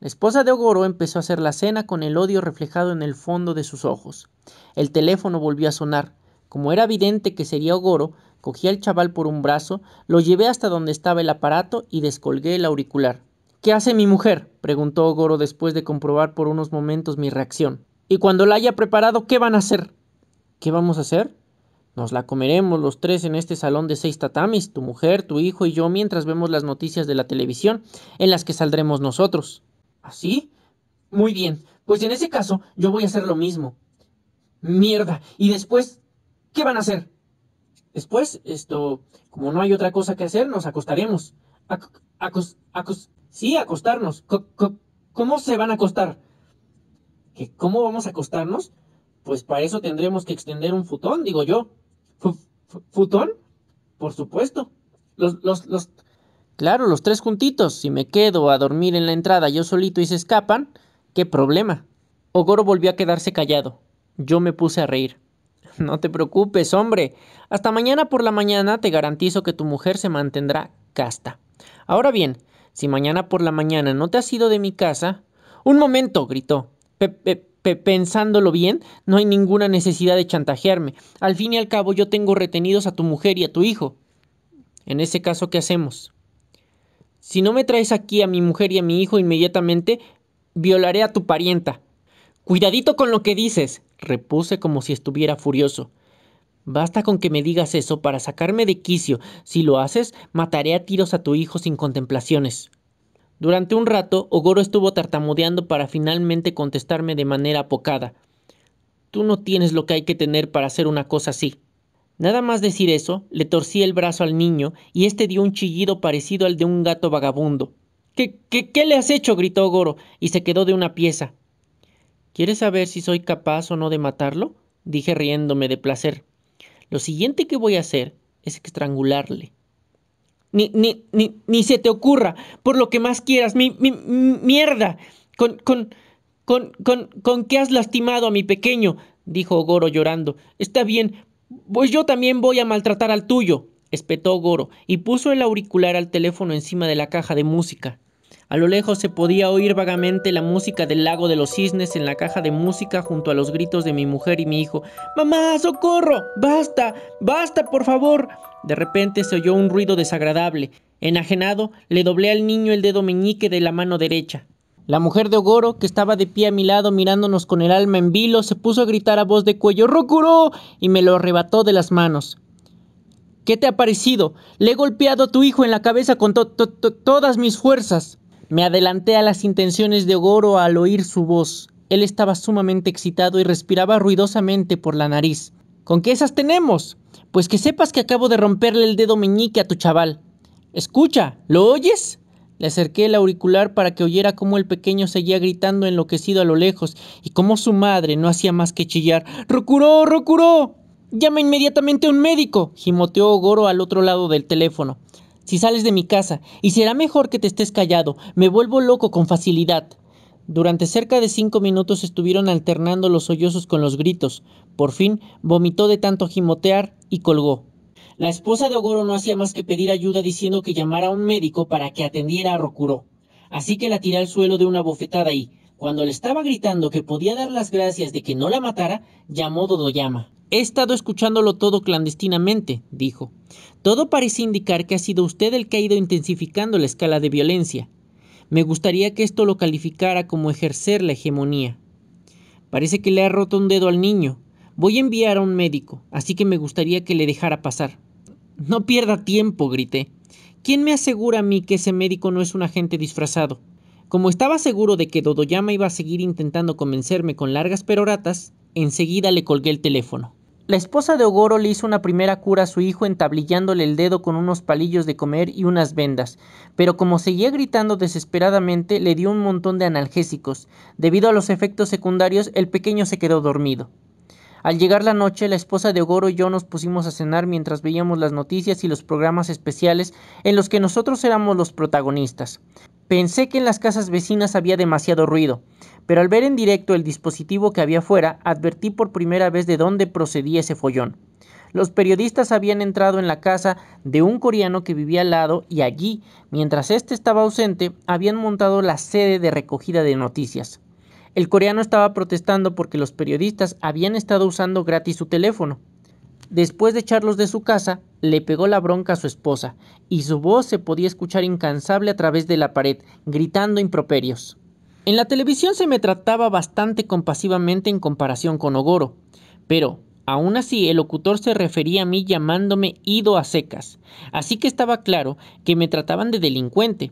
La esposa de Ogoro empezó a hacer la cena con el odio reflejado en el fondo de sus ojos. El teléfono volvió a sonar. Como era evidente que sería Ogoro, cogí al chaval por un brazo, lo llevé hasta donde estaba el aparato y descolgué el auricular. ¿Qué hace mi mujer? preguntó Ogoro después de comprobar por unos momentos mi reacción. Y cuando la haya preparado, ¿qué van a hacer? ¿Qué vamos a hacer? Nos la comeremos los tres en este salón de seis tatamis, tu mujer, tu hijo y yo, mientras vemos las noticias de la televisión, en las que saldremos nosotros. ¿Así? Muy bien, pues en ese caso yo voy a hacer lo mismo. Mierda. Y después, ¿qué van a hacer? Después, esto, como no hay otra cosa que hacer, nos acostaremos. sí, acostarnos. ¿Cómo se van a acostar? ¿Que ¿Cómo vamos a acostarnos? Pues para eso tendremos que extender un futón, digo yo. ¿F futón Por supuesto. Los, los, los, Claro, los tres juntitos. Si me quedo a dormir en la entrada yo solito y se escapan, ¿qué problema? Ogoro volvió a quedarse callado. Yo me puse a reír. No te preocupes, hombre. Hasta mañana por la mañana te garantizo que tu mujer se mantendrá casta. Ahora bien, si mañana por la mañana no te has ido de mi casa... Un momento, gritó. pensándolo bien, no hay ninguna necesidad de chantajearme. Al fin y al cabo yo tengo retenidos a tu mujer y a tu hijo. En ese caso, ¿qué hacemos? Si no me traes aquí a mi mujer y a mi hijo inmediatamente, violaré a tu parienta. Cuidadito con lo que dices, repuse como si estuviera furioso. Basta con que me digas eso para sacarme de quicio. Si lo haces, mataré a tiros a tu hijo sin contemplaciones. Durante un rato, Ogoro estuvo tartamudeando para finalmente contestarme de manera apocada. Tú no tienes lo que hay que tener para hacer una cosa así. Nada más decir eso, le torcí el brazo al niño y éste dio un chillido parecido al de un gato vagabundo. ¿Qué, qué, qué le has hecho? gritó Goro y se quedó de una pieza. ¿Quieres saber si soy capaz o no de matarlo? dije riéndome de placer. Lo siguiente que voy a hacer es estrangularle. Ni, ni, ni, se te ocurra, por lo que más quieras, mi, mierda, con, con, con, con, con has lastimado a mi pequeño, dijo Goro llorando. Está bien, pues yo también voy a maltratar al tuyo, espetó Goro, y puso el auricular al teléfono encima de la caja de música. A lo lejos se podía oír vagamente la música del lago de los cisnes en la caja de música junto a los gritos de mi mujer y mi hijo. ¡Mamá, socorro! ¡Basta! ¡Basta, por favor! De repente se oyó un ruido desagradable. Enajenado, le doblé al niño el dedo meñique de la mano derecha. La mujer de Ogoro, que estaba de pie a mi lado mirándonos con el alma en vilo, se puso a gritar a voz de cuello ¡Rokuro! y me lo arrebató de las manos. ¿Qué te ha parecido? Le he golpeado a tu hijo en la cabeza con todas mis fuerzas. Me adelanté a las intenciones de Ogoro al oír su voz. Él estaba sumamente excitado y respiraba ruidosamente por la nariz. ¿Con qué esas tenemos? Pues que sepas que acabo de romperle el dedo meñique a tu chaval. Escucha, ¿lo oyes? Le acerqué el auricular para que oyera cómo el pequeño seguía gritando enloquecido a lo lejos y cómo su madre no hacía más que chillar ¡Rocuró! ¡Rocuró! Llama inmediatamente a un médico, gimoteó Goro al otro lado del teléfono. Si sales de mi casa, y será mejor que te estés callado, me vuelvo loco con facilidad. Durante cerca de cinco minutos estuvieron alternando los sollozos con los gritos. Por fin vomitó de tanto gimotear y colgó. La esposa de Ogoro no hacía más que pedir ayuda diciendo que llamara a un médico para que atendiera a Rokuro. Así que la tiré al suelo de una bofetada y, cuando le estaba gritando que podía dar las gracias de que no la matara, llamó Dodoyama. He estado escuchándolo todo clandestinamente, dijo. Todo parece indicar que ha sido usted el que ha ido intensificando la escala de violencia. Me gustaría que esto lo calificara como ejercer la hegemonía. Parece que le ha roto un dedo al niño. Voy a enviar a un médico, así que me gustaría que le dejara pasar. No pierda tiempo, grité. ¿Quién me asegura a mí que ese médico no es un agente disfrazado? Como estaba seguro de que Dodoyama iba a seguir intentando convencerme con largas peroratas, enseguida le colgué el teléfono. La esposa de Ogoro le hizo una primera cura a su hijo entablillándole el dedo con unos palillos de comer y unas vendas, pero como seguía gritando desesperadamente le dio un montón de analgésicos. Debido a los efectos secundarios el pequeño se quedó dormido. Al llegar la noche, la esposa de Ogoro y yo nos pusimos a cenar mientras veíamos las noticias y los programas especiales en los que nosotros éramos los protagonistas. Pensé que en las casas vecinas había demasiado ruido, pero al ver en directo el dispositivo que había afuera, advertí por primera vez de dónde procedía ese follón. Los periodistas habían entrado en la casa de un coreano que vivía al lado y allí, mientras éste estaba ausente, habían montado la sede de recogida de noticias. El coreano estaba protestando porque los periodistas habían estado usando gratis su teléfono. Después de echarlos de su casa, le pegó la bronca a su esposa, y su voz se podía escuchar incansable a través de la pared, gritando improperios. En la televisión se me trataba bastante compasivamente en comparación con Ogoro, pero Aún así, el locutor se refería a mí llamándome ido a secas, así que estaba claro que me trataban de delincuente.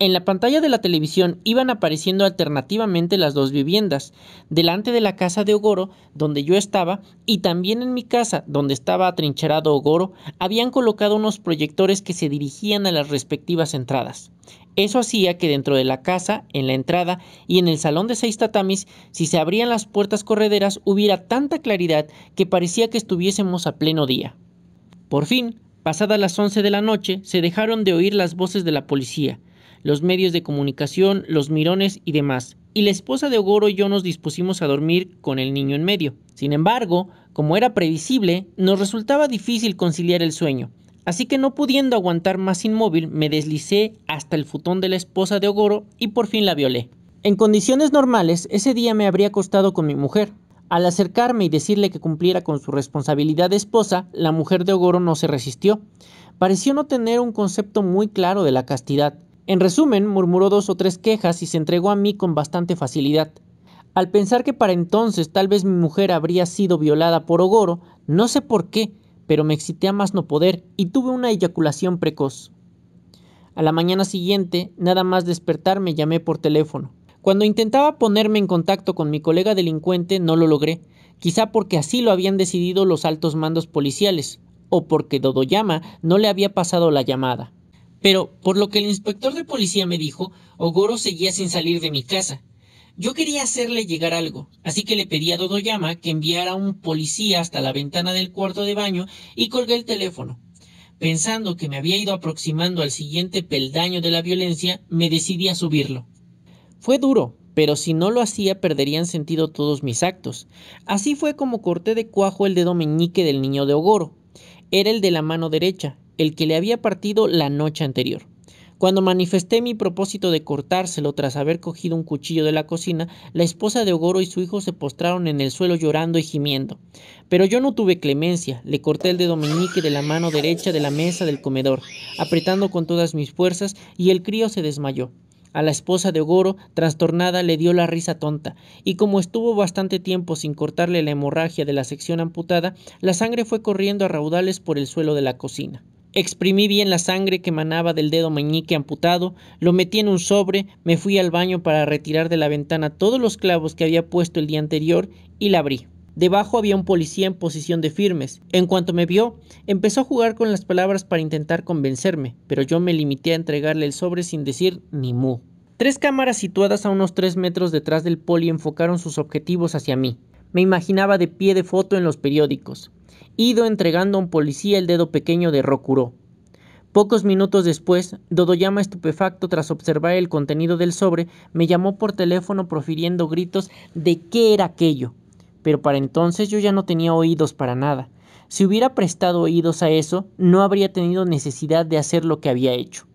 En la pantalla de la televisión iban apareciendo alternativamente las dos viviendas, delante de la casa de Ogoro, donde yo estaba, y también en mi casa, donde estaba atrincherado Ogoro, habían colocado unos proyectores que se dirigían a las respectivas entradas. Eso hacía que dentro de la casa, en la entrada y en el salón de seis tatamis, si se abrían las puertas correderas, hubiera tanta claridad que parecía que estuviésemos a pleno día. Por fin, pasadas las once de la noche, se dejaron de oír las voces de la policía, los medios de comunicación, los mirones y demás. Y la esposa de Ogoro y yo nos dispusimos a dormir con el niño en medio. Sin embargo, como era previsible, nos resultaba difícil conciliar el sueño. Así que no pudiendo aguantar más inmóvil, me deslicé hasta el futón de la esposa de Ogoro y por fin la violé. En condiciones normales, ese día me habría acostado con mi mujer. Al acercarme y decirle que cumpliera con su responsabilidad de esposa, la mujer de Ogoro no se resistió. Pareció no tener un concepto muy claro de la castidad. En resumen, murmuró dos o tres quejas y se entregó a mí con bastante facilidad. Al pensar que para entonces tal vez mi mujer habría sido violada por Ogoro, no sé por qué, pero me excité a más no poder y tuve una eyaculación precoz. A la mañana siguiente, nada más despertar, me llamé por teléfono. Cuando intentaba ponerme en contacto con mi colega delincuente, no lo logré, quizá porque así lo habían decidido los altos mandos policiales, o porque Dodoyama no le había pasado la llamada. Pero, por lo que el inspector de policía me dijo, Ogoro seguía sin salir de mi casa. Yo quería hacerle llegar algo, así que le pedí a Dodoyama que enviara un policía hasta la ventana del cuarto de baño y colgué el teléfono. Pensando que me había ido aproximando al siguiente peldaño de la violencia, me decidí a subirlo. Fue duro, pero si no lo hacía perderían sentido todos mis actos. Así fue como corté de cuajo el dedo meñique del niño de Ogoro. Era el de la mano derecha, el que le había partido la noche anterior. Cuando manifesté mi propósito de cortárselo tras haber cogido un cuchillo de la cocina, la esposa de Ogoro y su hijo se postraron en el suelo llorando y gimiendo. Pero yo no tuve clemencia, le corté el dedo meñique de la mano derecha de la mesa del comedor, apretando con todas mis fuerzas, y el crío se desmayó. A la esposa de Ogoro, trastornada, le dio la risa tonta, y como estuvo bastante tiempo sin cortarle la hemorragia de la sección amputada, la sangre fue corriendo a raudales por el suelo de la cocina. Exprimí bien la sangre que manaba del dedo meñique amputado, lo metí en un sobre, me fui al baño para retirar de la ventana todos los clavos que había puesto el día anterior y la abrí. Debajo había un policía en posición de firmes. En cuanto me vio, empezó a jugar con las palabras para intentar convencerme, pero yo me limité a entregarle el sobre sin decir ni mu. Tres cámaras situadas a unos tres metros detrás del poli enfocaron sus objetivos hacia mí. Me imaginaba de pie de foto en los periódicos, ido entregando a un policía el dedo pequeño de Rokuro. Pocos minutos después, Dodoyama, estupefacto tras observar el contenido del sobre, me llamó por teléfono profiriendo gritos de qué era aquello. Pero para entonces yo ya no tenía oídos para nada. Si hubiera prestado oídos a eso, no habría tenido necesidad de hacer lo que había hecho.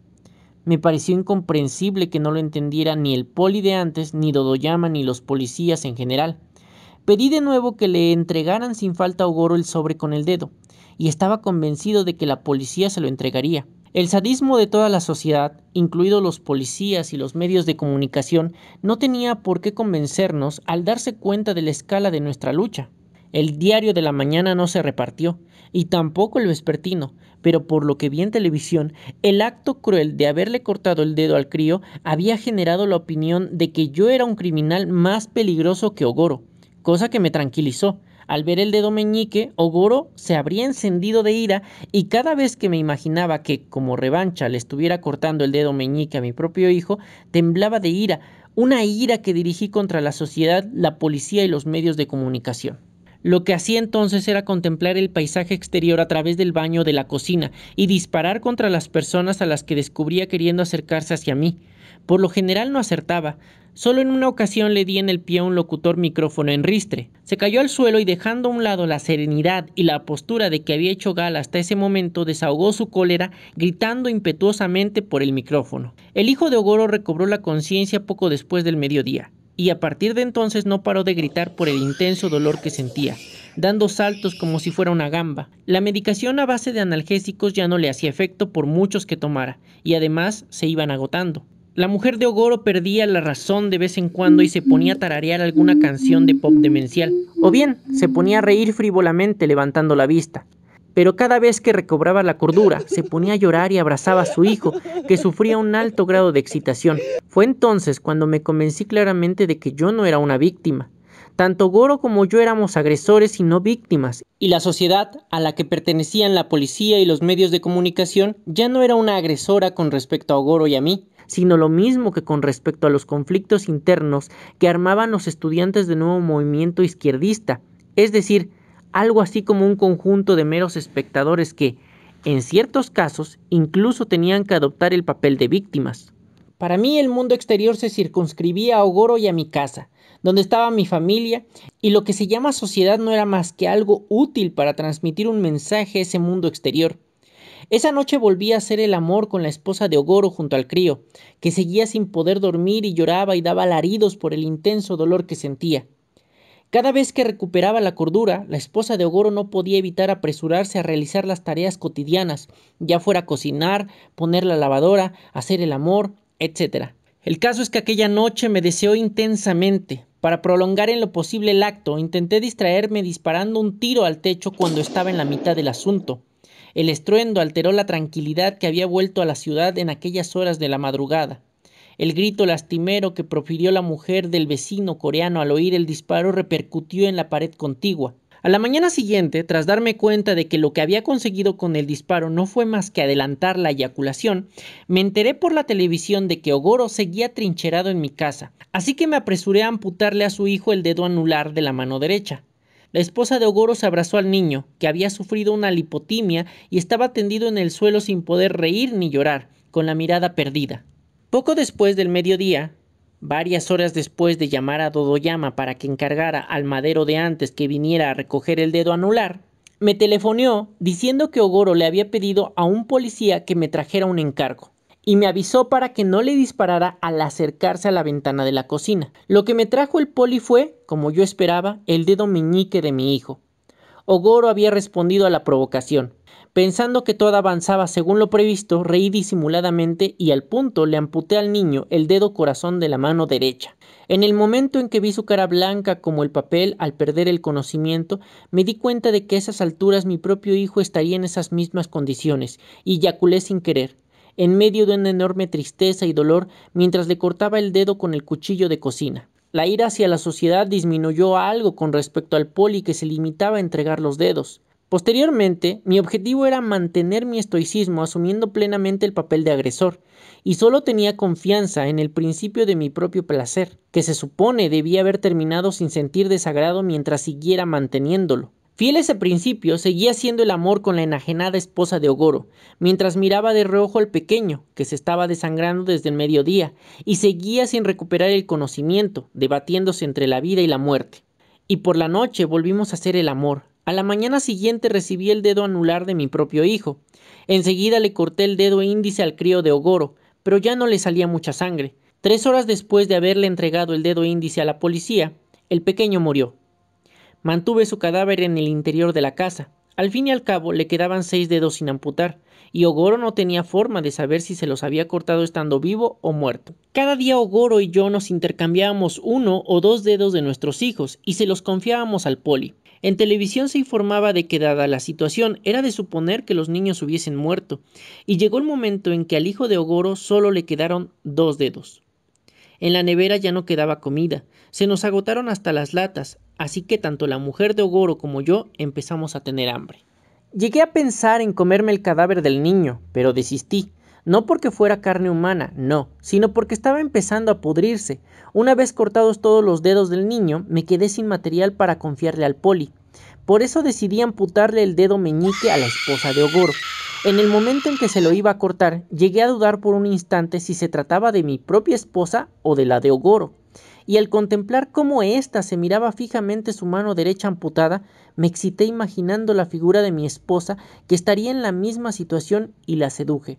Me pareció incomprensible que no lo entendiera ni el poli de antes, ni Dodoyama, ni los policías en general. Pedí de nuevo que le entregaran sin falta a Ogoro el sobre con el dedo, y estaba convencido de que la policía se lo entregaría. El sadismo de toda la sociedad, incluidos los policías y los medios de comunicación, no tenía por qué convencernos al darse cuenta de la escala de nuestra lucha. El diario de la mañana no se repartió, y tampoco el vespertino, pero por lo que vi en televisión, el acto cruel de haberle cortado el dedo al crío había generado la opinión de que yo era un criminal más peligroso que Ogoro, cosa que me tranquilizó. Al ver el dedo meñique, Ogoro se habría encendido de ira y cada vez que me imaginaba que, como revancha, le estuviera cortando el dedo meñique a mi propio hijo, temblaba de ira, una ira que dirigí contra la sociedad, la policía y los medios de comunicación. Lo que hacía entonces era contemplar el paisaje exterior a través del baño de la cocina y disparar contra las personas a las que descubría queriendo acercarse hacia mí. Por lo general no acertaba. Solo en una ocasión le di en el pie a un locutor micrófono en ristre. Se cayó al suelo y dejando a un lado la serenidad y la postura de que había hecho gala hasta ese momento, desahogó su cólera gritando impetuosamente por el micrófono. El hijo de Ogoro recobró la conciencia poco después del mediodía y a partir de entonces no paró de gritar por el intenso dolor que sentía, dando saltos como si fuera una gamba. La medicación a base de analgésicos ya no le hacía efecto por muchos que tomara, y además se iban agotando. La mujer de Ogoro perdía la razón de vez en cuando y se ponía a tararear alguna canción de pop demencial, o bien se ponía a reír frívolamente levantando la vista. Pero cada vez que recobraba la cordura, se ponía a llorar y abrazaba a su hijo, que sufría un alto grado de excitación. Fue entonces cuando me convencí claramente de que yo no era una víctima. Tanto Goro como yo éramos agresores y no víctimas, y la sociedad a la que pertenecían la policía y los medios de comunicación ya no era una agresora con respecto a Ogoro y a mí, sino lo mismo que con respecto a los conflictos internos que armaban los estudiantes del nuevo movimiento izquierdista, es decir, algo así como un conjunto de meros espectadores que, en ciertos casos, incluso tenían que adoptar el papel de víctimas. Para mí el mundo exterior se circunscribía a Ogoro y a mi casa, donde estaba mi familia, y lo que se llama sociedad no era más que algo útil para transmitir un mensaje a ese mundo exterior. Esa noche volví a hacer el amor con la esposa de Ogoro junto al crío, que seguía sin poder dormir y lloraba y daba alaridos por el intenso dolor que sentía. Cada vez que recuperaba la cordura, la esposa de Ogoro no podía evitar apresurarse a realizar las tareas cotidianas, ya fuera cocinar, poner la lavadora, hacer el amor, etc. El caso es que aquella noche me deseó intensamente. Para prolongar en lo posible el acto, intenté distraerme disparando un tiro al techo cuando estaba en la mitad del asunto. El estruendo alteró la tranquilidad que había vuelto a la ciudad en aquellas horas de la madrugada. El grito lastimero que profirió la mujer del vecino coreano al oír el disparo repercutió en la pared contigua. A la mañana siguiente, tras darme cuenta de que lo que había conseguido con el disparo no fue más que adelantar la eyaculación, me enteré por la televisión de que Ogoro seguía trincherado en mi casa, así que me apresuré a amputarle a su hijo el dedo anular de la mano derecha. La esposa de se abrazó al niño, que había sufrido una lipotimia y estaba tendido en el suelo sin poder reír ni llorar, con la mirada perdida. Poco después del mediodía, varias horas después de llamar a Dodoyama para que encargara al madero de antes que viniera a recoger el dedo anular, me telefoneó diciendo que Ogoro le había pedido a un policía que me trajera un encargo y me avisó para que no le disparara al acercarse a la ventana de la cocina. Lo que me trajo el poli fue, como yo esperaba, el dedo meñique de mi hijo. Ogoro había respondido a la provocación. Pensando que todo avanzaba según lo previsto, reí disimuladamente y al punto le amputé al niño el dedo corazón de la mano derecha. En el momento en que vi su cara blanca como el papel al perder el conocimiento, me di cuenta de que a esas alturas mi propio hijo estaría en esas mismas condiciones, y yaculé sin querer en medio de una enorme tristeza y dolor mientras le cortaba el dedo con el cuchillo de cocina. La ira hacia la sociedad disminuyó algo con respecto al poli que se limitaba a entregar los dedos. Posteriormente, mi objetivo era mantener mi estoicismo asumiendo plenamente el papel de agresor, y solo tenía confianza en el principio de mi propio placer, que se supone debía haber terminado sin sentir desagrado mientras siguiera manteniéndolo. Fiel a ese principio, seguía haciendo el amor con la enajenada esposa de Ogoro, mientras miraba de reojo al pequeño, que se estaba desangrando desde el mediodía, y seguía sin recuperar el conocimiento, debatiéndose entre la vida y la muerte. Y por la noche volvimos a hacer el amor. A la mañana siguiente recibí el dedo anular de mi propio hijo. Enseguida le corté el dedo índice al crío de Ogoro, pero ya no le salía mucha sangre. Tres horas después de haberle entregado el dedo índice a la policía, el pequeño murió. Mantuve su cadáver en el interior de la casa. Al fin y al cabo le quedaban seis dedos sin amputar, y Ogoro no tenía forma de saber si se los había cortado estando vivo o muerto. Cada día Ogoro y yo nos intercambiábamos uno o dos dedos de nuestros hijos y se los confiábamos al poli. En televisión se informaba de que dada la situación era de suponer que los niños hubiesen muerto, y llegó el momento en que al hijo de Ogoro solo le quedaron dos dedos. En la nevera ya no quedaba comida, se nos agotaron hasta las latas, así que tanto la mujer de Ogoro como yo empezamos a tener hambre. Llegué a pensar en comerme el cadáver del niño, pero desistí. No porque fuera carne humana, no, sino porque estaba empezando a pudrirse. Una vez cortados todos los dedos del niño, me quedé sin material para confiarle al poli. Por eso decidí amputarle el dedo meñique a la esposa de Ogoro. En el momento en que se lo iba a cortar, llegué a dudar por un instante si se trataba de mi propia esposa o de la de Ogoro, y al contemplar cómo ésta se miraba fijamente su mano derecha amputada, me excité imaginando la figura de mi esposa que estaría en la misma situación y la seduje.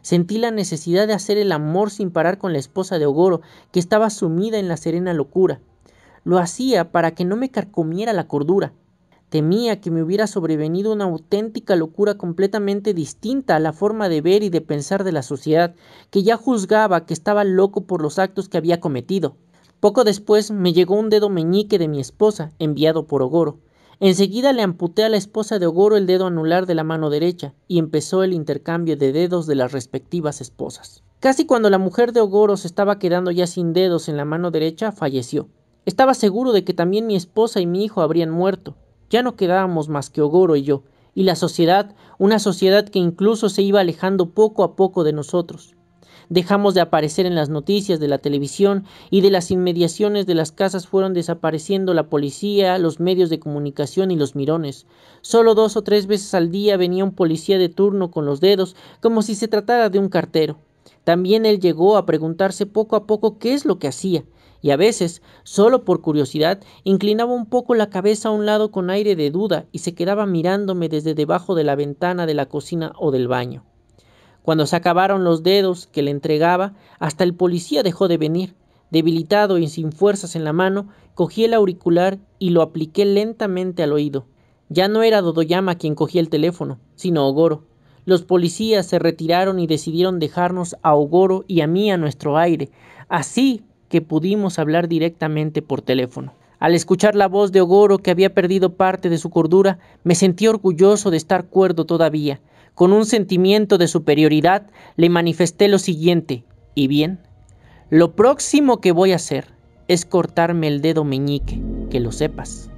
Sentí la necesidad de hacer el amor sin parar con la esposa de Ogoro, que estaba sumida en la serena locura. Lo hacía para que no me carcomiera la cordura, Temía que me hubiera sobrevenido una auténtica locura completamente distinta a la forma de ver y de pensar de la sociedad, que ya juzgaba que estaba loco por los actos que había cometido. Poco después me llegó un dedo meñique de mi esposa, enviado por Ogoro. Enseguida le amputé a la esposa de Ogoro el dedo anular de la mano derecha, y empezó el intercambio de dedos de las respectivas esposas. Casi cuando la mujer de Ogoro se estaba quedando ya sin dedos en la mano derecha, falleció. Estaba seguro de que también mi esposa y mi hijo habrían muerto. Ya no quedábamos más que Ogoro y yo, y la sociedad, una sociedad que incluso se iba alejando poco a poco de nosotros. Dejamos de aparecer en las noticias de la televisión y de las inmediaciones de las casas fueron desapareciendo la policía, los medios de comunicación y los mirones. Solo dos o tres veces al día venía un policía de turno con los dedos, como si se tratara de un cartero. También él llegó a preguntarse poco a poco qué es lo que hacía, y a veces, solo por curiosidad, inclinaba un poco la cabeza a un lado con aire de duda y se quedaba mirándome desde debajo de la ventana de la cocina o del baño. Cuando se acabaron los dedos que le entregaba, hasta el policía dejó de venir. Debilitado y sin fuerzas en la mano, cogí el auricular y lo apliqué lentamente al oído. Ya no era Dodoyama quien cogía el teléfono, sino Ogoro. Los policías se retiraron y decidieron dejarnos a Ogoro y a mí a nuestro aire. Así que pudimos hablar directamente por teléfono. Al escuchar la voz de Ogoro, que había perdido parte de su cordura, me sentí orgulloso de estar cuerdo todavía. Con un sentimiento de superioridad, le manifesté lo siguiente. ¿Y bien? Lo próximo que voy a hacer es cortarme el dedo meñique, que lo sepas.